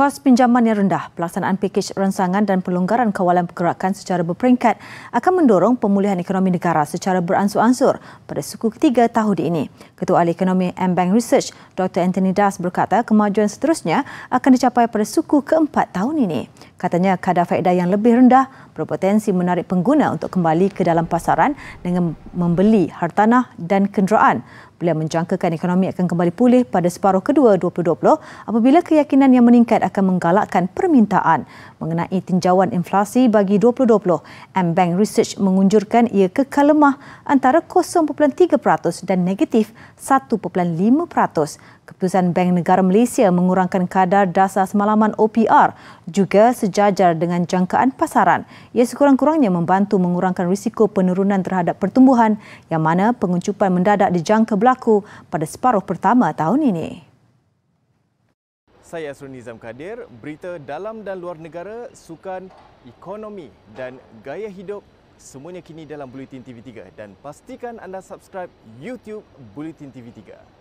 kos pinjaman yang rendah, pelaksanaan pakej rangsangan dan pelonggaran kawalan pergerakan secara berperingkat akan mendorong pemulihan ekonomi negara secara beransur-ansur pada suku ketiga tahun ini. Ketua Ahli Ekonomi M-Bank Research, Dr. Anthony Das berkata kemajuan seterusnya akan dicapai pada suku keempat tahun ini. Katanya kadar faedah yang lebih rendah berpotensi menarik pengguna untuk kembali ke dalam pasaran dengan membeli hartanah dan kenderaan. Beliau menjangkakan ekonomi akan kembali pulih pada separuh kedua 2020 apabila keyakinan yang meningkat akan menggalakkan permintaan. Mengenai tinjauan inflasi bagi 2020, M-Bank Research mengunjurkan ia kekal lemah antara 0.3% dan negatif 1.5%. Keputusan Bank Negara Malaysia mengurangkan kadar dasar semalaman OPR juga sejajar dengan jangkaan pasaran. Ia sekurang-kurangnya membantu mengurangkan risiko penurunan terhadap pertumbuhan yang mana pengucupan mendadak dijangka berlaku pada separuh pertama tahun ini. Saya Asrul Nizam Kadir, berita dalam dan luar negara, sukan, ekonomi dan gaya hidup semuanya kini dalam Bulletin TV3 dan pastikan anda subscribe YouTube Bulletin TV3.